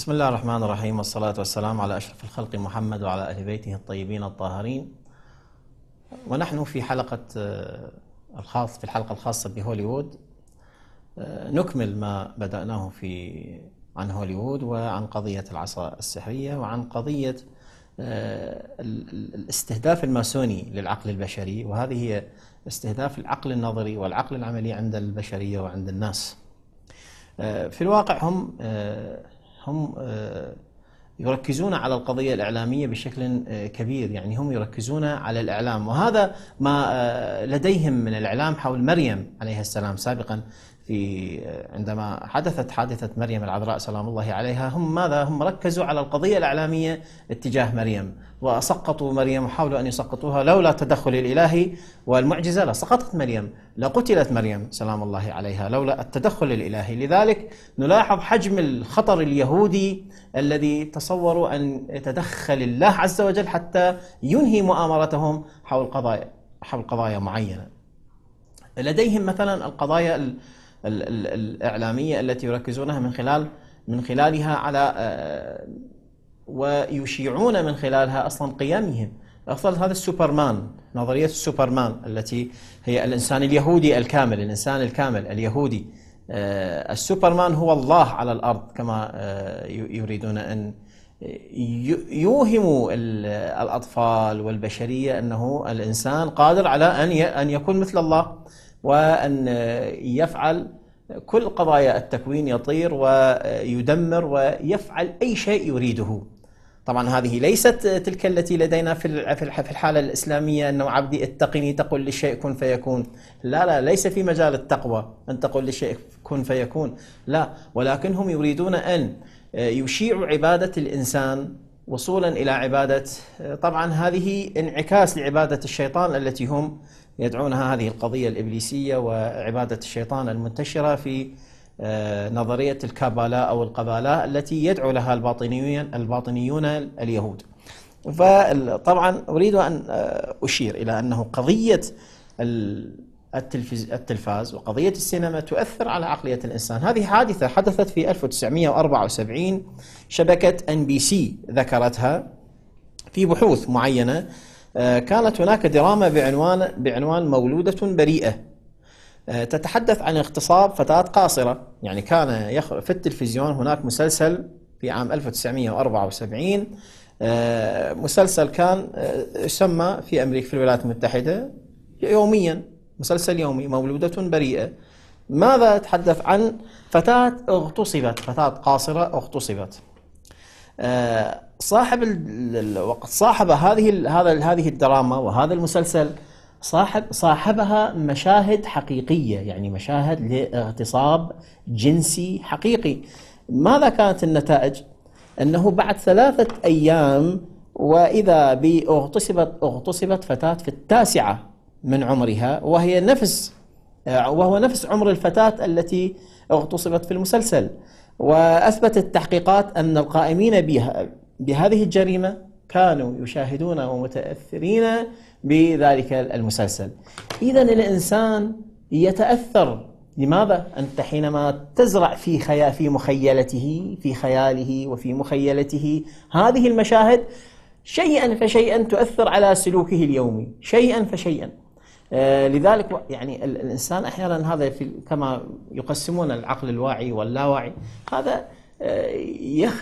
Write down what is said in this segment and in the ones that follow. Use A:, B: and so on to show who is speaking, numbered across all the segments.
A: بسم الله الرحمن الرحيم والصلاة والسلام على أشرف الخلق محمد وعلى أهل بيته الطيبين الطاهرين ونحن في حلقة الخاص في الحلقة الخاصة بهوليوود نكمل ما بدأناه في عن هوليوود وعن قضية العصا السحرية وعن قضية الاستهداف الماسوني للعقل البشري وهذه هي استهداف العقل النظري والعقل العملي عند البشرية وعند الناس في الواقع هم هم آه، يركزون على القضية الإعلامية بشكل آه، كبير يعني هم يركزون على الإعلام وهذا ما آه، لديهم من الإعلام حول مريم عليها السلام سابقا في آه، عندما حدثت حادثة مريم العذراء سلام الله عليها هم ماذا هم ركزوا على القضية الإعلامية اتجاه مريم وسقطوا مريم وحاولوا أن يسقطوها لولا التدخل الإلهي والمعجزة لسقطت مريم لقتلت مريم سلام الله عليها لولا التدخل الإلهي لذلك نلاحظ حجم الخطر اليهودي الذي تصوروا أن يتدخل الله عز وجل حتى ينهي مؤامرتهم حول قضايا حول قضايا معينة لديهم مثلا القضايا الإعلامية التي يركزونها من خلال من خلالها على آه، ويشيعون من خلالها أصلا قيمهم أفضل هذا السوبرمان نظرية السوبرمان التي هي الإنسان اليهودي الكامل الإنسان الكامل اليهودي آه، السوبرمان هو الله على الأرض كما آه، يريدون أن يوهموا الأطفال والبشرية أنه الإنسان قادر على أن أن يكون مثل الله وأن يفعل كل قضايا التكوين يطير ويدمر ويفعل أي شيء يريده طبعا هذه ليست تلك التي لدينا في في الحالة الإسلامية أنه عبدي اتقني تقل للشيء كن فيكون لا لا ليس في مجال التقوى أن تقل للشيء كن فيكون لا ولكن هم يريدون أن يشيعوا عبادة الإنسان وصولا الى عباده طبعا هذه انعكاس لعباده الشيطان التي هم يدعونها هذه القضيه الابليسيه وعباده الشيطان المنتشره في آه، نظريه الكابالا او القبالاء التي يدعو لها الباطنيون الباطنيون اليهود. فطبعا اريد ان آه، اشير الى انه قضيه التلفز التلفاز وقضية السينما تؤثر على عقلية الإنسان هذه حادثة حدثت في 1974 شبكة أن بي سي ذكرتها في بحوث معينة آه، كانت هناك دراما بعنوان بعنوان مولودة بريئة آه، تتحدث عن اغتصاب فتاة قاصرة يعني كان في التلفزيون هناك مسلسل في عام 1974 آه، مسلسل كان يسمى في أمريكا في الولايات المتحدة يوميا مسلسل يومي مولودة بريئة ماذا أتحدث عن فتاة اغتصبت فتاة قاصرة اغتصبت آه، صاحب وقد صاحب هذه هذا هذه الدراما وهذا المسلسل صاحب صاحبها مشاهد حقيقيه يعني مشاهد لاغتصاب جنسي حقيقي ماذا كانت النتائج انه بعد ثلاثه ايام واذا باغتصبت اغتصبت فتاه في التاسعه من عمرها وهي نفس آه، وهو نفس عمر الفتاة التي اغتصبت في المسلسل وأثبتت التحقيقات أن القائمين بها بهذه الجريمة كانوا يشاهدون ومتأثرين بذلك المسلسل إذا الإنسان يتأثر لماذا؟ أنت حينما تزرع في خيال في مخيلته في خياله وفي مخيلته هذه المشاهد شيئا فشيئا تؤثر على سلوكه اليومي شيئا فشيئا آه، لذلك يعني الانسان احيانا هذا في كما يقسمون العقل الواعي واللاواعي هذا آه،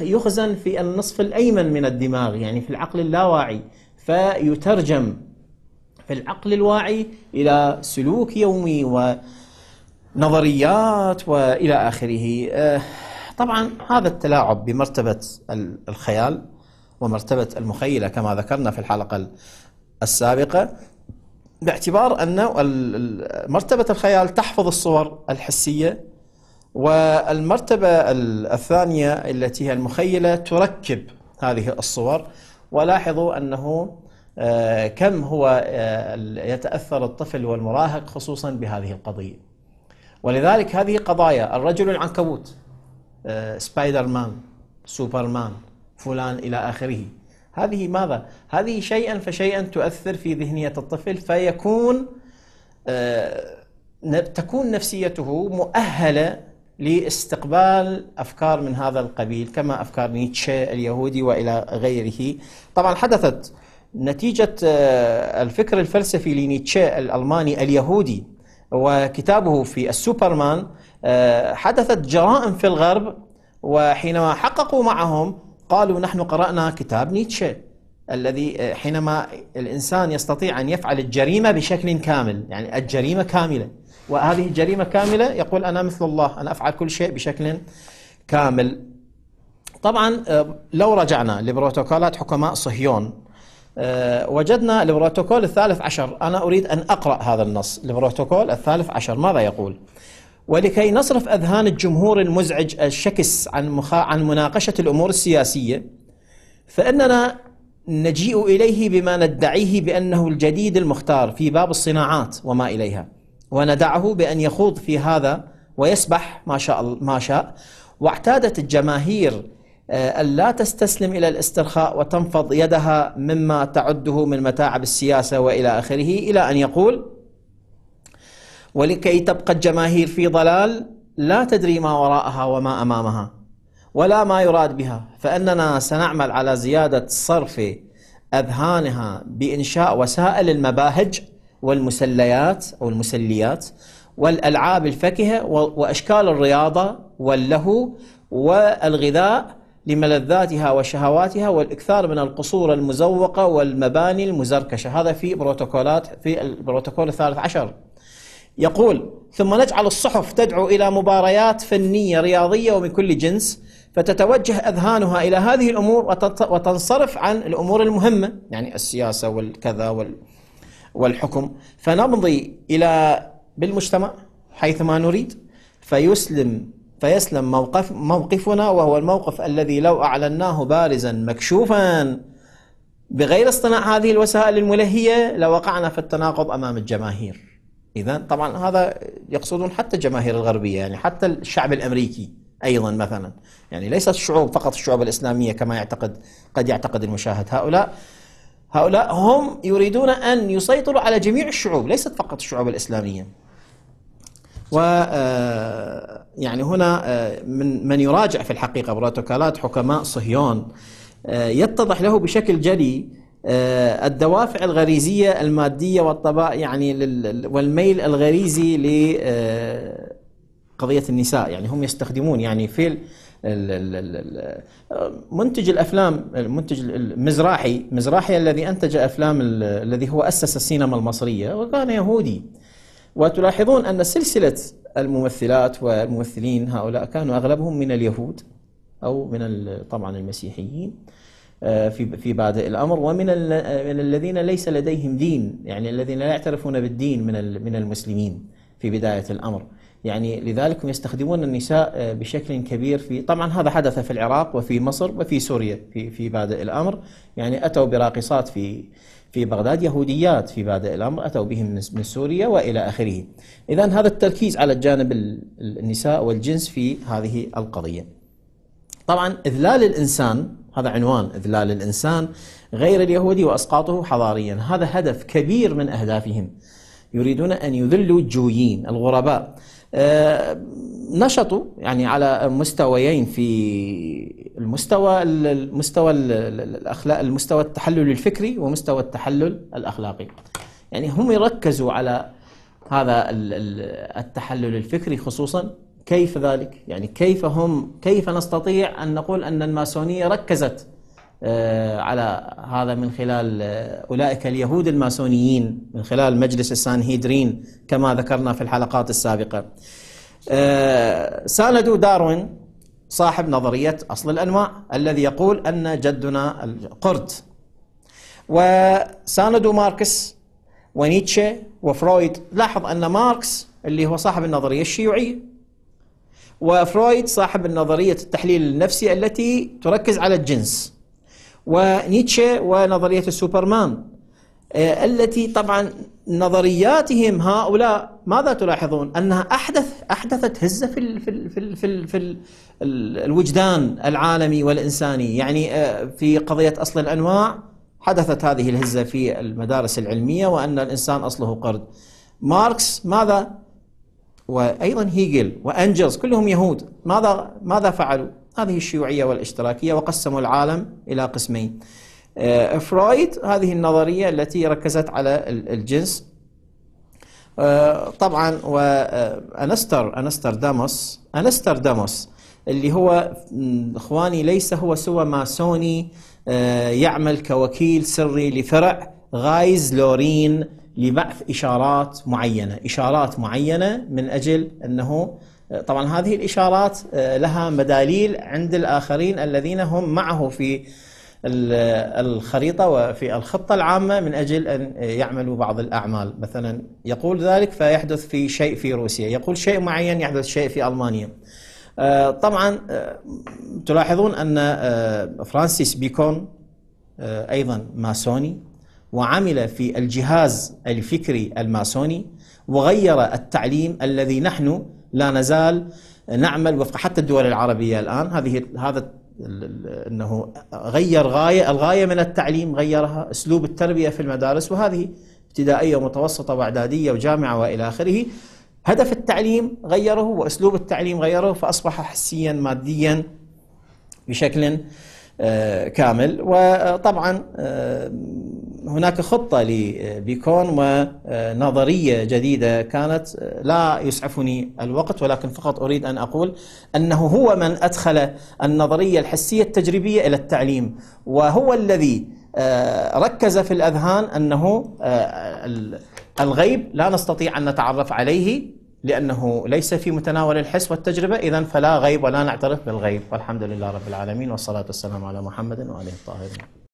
A: يخزن في النصف الايمن من الدماغ يعني في العقل اللاواعي فيترجم في العقل الواعي الى سلوك يومي ونظريات والى اخره آه، طبعا هذا التلاعب بمرتبه الخيال ومرتبه المخيله كما ذكرنا في الحلقه السابقه باعتبار أن مرتبة الخيال تحفظ الصور الحسية والمرتبة الثانية التي هي المخيلة تركب هذه الصور ولاحظوا أنه آه، كم هو آه، يتأثر الطفل والمراهق خصوصا بهذه القضية ولذلك هذه قضايا الرجل العنكبوت آه، سبايدر مان سوبر مان فلان إلى آخره هذه ماذا؟ هذه شيئا فشيئا تؤثر في ذهنية الطفل فيكون آه، تكون نفسيته مؤهلة لاستقبال أفكار من هذا القبيل كما أفكار نيتشه اليهودي وإلى غيره طبعا حدثت نتيجة آه، الفكر الفلسفي لنيتشه الألماني اليهودي وكتابه في السوبرمان آه، حدثت جرائم في الغرب وحينما حققوا معهم قالوا نحن قرأنا كتاب نيتشه الذي آه، حينما الإنسان يستطيع أن يفعل الجريمة بشكل كامل يعني الجريمة كاملة وهذه الجريمة كاملة يقول أنا مثل الله أنا أفعل كل شيء بشكل كامل طبعا آه، لو رجعنا لبروتوكولات حكماء صهيون آه، وجدنا البروتوكول الثالث عشر أنا أريد أن أقرأ هذا النص البروتوكول الثالث عشر ماذا يقول ولكي نصرف أذهان الجمهور المزعج الشكس عن, مخا... عن مناقشة الأمور السياسية فإننا نجيء إليه بما ندعيه بأنه الجديد المختار في باب الصناعات وما إليها وندعه بأن يخوض في هذا ويسبح ما شاء, ما شاء واعتادت الجماهير ألا آه، تستسلم إلى الاسترخاء وتنفض يدها مما تعده من متاعب السياسة وإلى آخره إلى أن يقول ولكي تبقى الجماهير في ضلال لا تدري ما وراءها وما امامها ولا ما يراد بها فاننا سنعمل على زياده صرف اذهانها بانشاء وسائل المباهج والمسليات او المسليات والالعاب الفكهه واشكال الرياضه واللهو والغذاء لملذاتها وشهواتها والاكثار من القصور المزوقه والمباني المزركشه، هذا في بروتوكولات في البروتوكول الثالث عشر. يقول ثم نجعل الصحف تدعو إلى مباريات فنية رياضية ومن كل جنس فتتوجه أذهانها إلى هذه الأمور وتنصرف عن الأمور المهمة يعني السياسة والكذا والحكم فنمضي إلى بالمجتمع حيث ما نريد فيسلم فيسلم موقف موقفنا وهو الموقف الذي لو أعلناه بارزا مكشوفا بغير اصطناع هذه الوسائل الملهية لوقعنا في التناقض أمام الجماهير اذا طبعا هذا يقصدون حتى الجماهير الغربيه يعني حتى الشعب الامريكي ايضا مثلا يعني ليست الشعوب فقط الشعوب الاسلاميه كما يعتقد قد يعتقد المشاهد هؤلاء هؤلاء هم يريدون ان يسيطروا على جميع الشعوب ليست فقط الشعوب الاسلاميه و آه، يعني هنا آه، من من يراجع في الحقيقه بروتوكولات حكماء صهيون آه، يتضح له بشكل جلي آه، الدوافع الغريزية المادية والطباء يعني والميل الغريزي لقضية آه، النساء يعني هم يستخدمون يعني في آه، منتج الافلام المنتج المزراحي مزراحي الذي انتج افلام الذي هو اسس السينما المصريه وكان يهودي وتلاحظون ان سلسله الممثلات والممثلين هؤلاء كانوا اغلبهم من اليهود او من طبعا المسيحيين آه، في في بادئ الامر ومن من الذين ليس لديهم دين يعني الذين لا يعترفون بالدين من من المسلمين في بدايه الامر يعني لذلك يستخدمون النساء آه، بشكل كبير في طبعا هذا حدث في العراق وفي مصر وفي سوريا في في بادئ الامر يعني اتوا براقصات في في بغداد يهوديات في بادئ الامر اتوا بهم من سوريا والى اخره. اذا هذا التركيز على الجانب النساء والجنس في هذه القضيه. طبعا اذلال الانسان هذا عنوان إذلال الإنسان غير اليهودي وأسقاطه حضاريا هذا هدف كبير من أهدافهم يريدون أن يذلوا الجويين الغرباء آه، نشطوا يعني على مستويين في المستوى المستوى الاخلاق المستوى التحلل الفكري ومستوى التحلل الاخلاقي يعني هم يركزوا على هذا التحلل الفكري خصوصا كيف ذلك؟ يعني كيف هم كيف نستطيع أن نقول أن الماسونية ركزت آه، على هذا من خلال آه، أولئك اليهود الماسونيين من خلال مجلس السانهيدرين كما ذكرنا في الحلقات السابقة آه، ساندوا داروين صاحب نظرية أصل الأنواع الذي يقول أن جدنا القرد وساندوا ماركس ونيتشه وفرويد لاحظ أن ماركس اللي هو صاحب النظرية الشيوعية وفرويد صاحب النظرية التحليل النفسي التي تركز على الجنس ونيتشه ونظرية السوبرمان آه، التي طبعا نظرياتهم هؤلاء ماذا تلاحظون انها احدث احدثت هزه في في في في, في الوجدان العالمي والانساني يعني آه، في قضيه اصل الانواع حدثت هذه الهزه في المدارس العلميه وان الانسان اصله قرد ماركس ماذا وأيضا هيجل وأنجلز كلهم يهود ماذا ماذا فعلوا؟ هذه الشيوعية والاشتراكية وقسموا العالم إلى قسمين آه، فرويد هذه النظرية التي ركزت على الجنس آه، طبعا وأنستر آه، أنستر داموس أنستر داموس اللي هو إخواني ليس هو سوى ماسوني يعمل كوكيل سري لفرع غايز لورين لبعث إشارات معينة إشارات معينة من أجل أنه طبعا هذه الإشارات آه، لها مداليل عند الآخرين الذين هم معه في الخريطة وفي الخطة العامة من أجل أن يعملوا بعض الأعمال مثلا يقول ذلك فيحدث في شيء في روسيا يقول شيء معين يحدث شيء في ألمانيا آه، طبعا آه، تلاحظون أن فرانسيس بيكون أيضا ماسوني وعمل في الجهاز الفكري الماسوني وغير التعليم الذي نحن لا نزال نعمل وفق حتى الدول العربية الآن هذه هذا أنه غير غاية الغاية من التعليم غيرها أسلوب التربية في المدارس وهذه ابتدائية ومتوسطة وإعدادية وجامعة وإلى آخره هدف التعليم غيره وأسلوب التعليم غيره فأصبح حسيا ماديا بشكل آه، كامل وطبعا آه، هناك خطة لبيكون ونظرية آه، جديدة كانت آه، لا يسعفني الوقت ولكن فقط أريد أن أقول أنه هو من أدخل النظرية الحسية التجريبية إلى التعليم وهو الذي آه، ركز في الأذهان أنه الغيب لا نستطيع أن نتعرف عليه لأنه ليس في متناول الحس والتجربة إذا فلا غيب ولا نعترف بالغيب والحمد لله رب العالمين والصلاة والسلام على محمد وآله الطاهرين